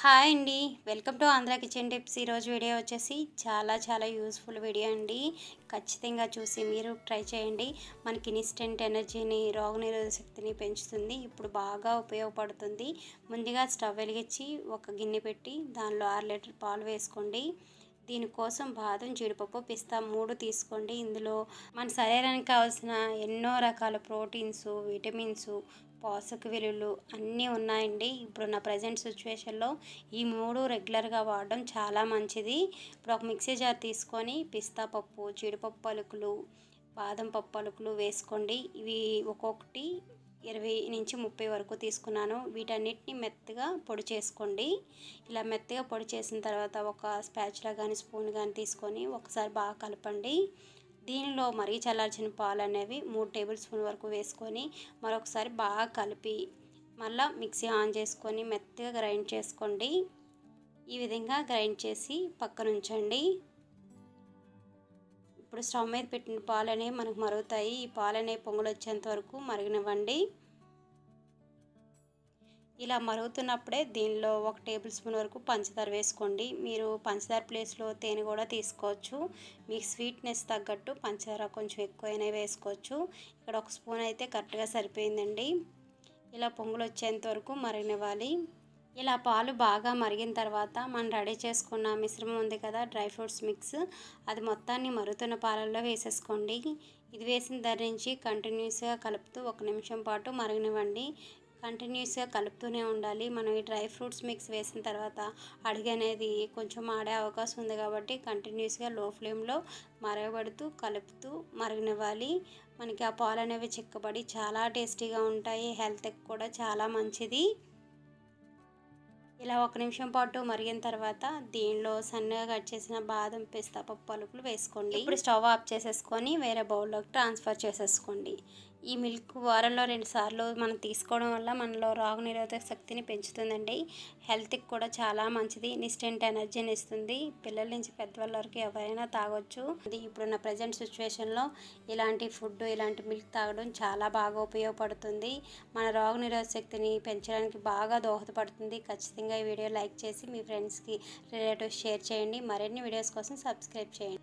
hi అండి welcome to Andhra kitchen tips ఈరోజు video వచ్చేసి చాలా చాలా యూస్ఫుల్ వీడియో అండి ఖచ్చితంగా చూసి మీరు ట్రై చేయండి మనకి ఇన్స్టెంట్ ఎనర్జీని రోగనిరోధ శక్తిని పెంచుతుంది ఇప్పుడు బాగా ఉపయోగపడుతుంది ముందుగా స్టవ్ వెలిగించి ఒక గిన్నె పెట్టి దానిలో ఆరు లీటర్ పాలు వేసుకోండి దీనికోసం బాదం జీడిపప్పు పిస్తా మూడు తీసుకోండి ఇందులో మన శరీరానికి కావాల్సిన ఎన్నో రకాల ప్రోటీన్స్ విటమిన్స్ పోషక విలువలు అన్నీ ఉన్నాయండి ఇప్పుడున్న ప్రజెంట్ సిచ్యువేషన్లో ఈ మూడు రెగ్యులర్గా వాడడం చాలా మంచిది ఇప్పుడు ఒక మిక్సీ జార్ తీసుకొని పిస్తా పప్పు జీడిపప్పు పలుకులు బాదం పప్పు పలుకులు వేసుకోండి ఇవి ఒక్కొక్కటి ఇరవై నుంచి ముప్పై వరకు తీసుకున్నాను వీటన్నిటిని మెత్తగా పొడి చేసుకోండి ఇలా మెత్తగా పొడి చేసిన తర్వాత ఒక స్పాచ్లా కానీ స్పూన్ కానీ తీసుకొని ఒకసారి బాగా కలపండి దీనిలో మరీ చల్లార్చిన పాలు అనేవి మూడు టేబుల్ స్పూన్ వరకు వేసుకొని మరొకసారి బాగా కలిపి మళ్ళీ మిక్సీ ఆన్ చేసుకొని మెత్తగా గ్రైండ్ చేసుకోండి ఈ విధంగా గ్రైండ్ చేసి పక్కనుంచండి ఇప్పుడు స్టవ్ మీద పెట్టిన పాలు అనేవి మనకు మరుగుతాయి ఈ పాలు అనేవి పొంగలు వచ్చేంత వరకు మరగనివ్వండి ఇలా మరుగుతున్నప్పుడే దీనిలో ఒక టేబుల్ స్పూన్ వరకు పంచదార వేసుకోండి మీరు పంచదార ప్లేస్లో తేనె కూడా తీసుకోవచ్చు మీకు స్వీట్నెస్ తగ్గట్టు పంచదార కొంచెం ఎక్కువైనా వేసుకోవచ్చు ఇక్కడ ఒక స్పూన్ అయితే కరెక్ట్గా సరిపోయిందండి ఇలా పొంగులు వచ్చేంత వరకు మరగనివ్వాలి ఇలా పాలు బాగా మరిగిన తర్వాత మనం రెడీ చేసుకున్న మిశ్రమం ఉంది కదా డ్రై ఫ్రూట్స్ మిక్స్ అది మొత్తాన్ని మరుగుతున్న పాలల్లో వేసేసుకోండి ఇది వేసిన దగ్గర నుంచి కంటిన్యూస్గా కలుపుతూ ఒక నిమిషం పాటు మరగనివ్వండి కంటిన్యూస్గా కలుపుతూనే ఉండాలి మనం ఈ డ్రై ఫ్రూట్స్ మిక్స్ వేసిన తర్వాత అడిగి అనేది కొంచెం ఆడే అవకాశం ఉంది కాబట్టి కంటిన్యూస్గా లో ఫ్లేమ్లో మరగబడుతూ కలుపుతూ మరగనివ్వాలి మనకి ఆ పాలు అనేవి చిక్కబడి చాలా టేస్టీగా ఉంటాయి హెల్త్కి కూడా చాలా మంచిది ఇలా ఒక నిమిషం పాటు మరిగిన తర్వాత దీనిలో సన్నగా కట్ చేసిన బాదం పిస్తా పప్పు పలుపులు వేసుకోండి ఇప్పుడు స్టవ్ ఆఫ్ చేసేసుకొని వేరే బౌల్లోకి ట్రాన్స్ఫర్ చేసేసుకోండి ఈ మిల్క్ వారంలో రెండుసార్లు మనం తీసుకోవడం వల్ల మనలో రోగ నిరోధక శక్తిని పెంచుతుందండి హెల్త్కి కూడా చాలా మంచిది ఇన్స్టెంట్ ఎనర్జీని ఇస్తుంది పిల్లల నుంచి పెద్దవాళ్ళ వరకు ఎవరైనా తాగొచ్చు ఇప్పుడున్న ప్రజెంట్ సిచ్యువేషన్లో ఇలాంటి ఫుడ్ ఇలాంటి మిల్క్ తాగడం చాలా బాగా ఉపయోగపడుతుంది మన రోగ నిరోధక శక్తిని పెంచడానికి బాగా దోహదపడుతుంది ఖచ్చితంగా ఈ వీడియో లైక్ చేసి మీ ఫ్రెండ్స్కి రిలేటివ్స్ షేర్ చేయండి మరిన్ని వీడియోస్ కోసం సబ్స్క్రైబ్ చేయండి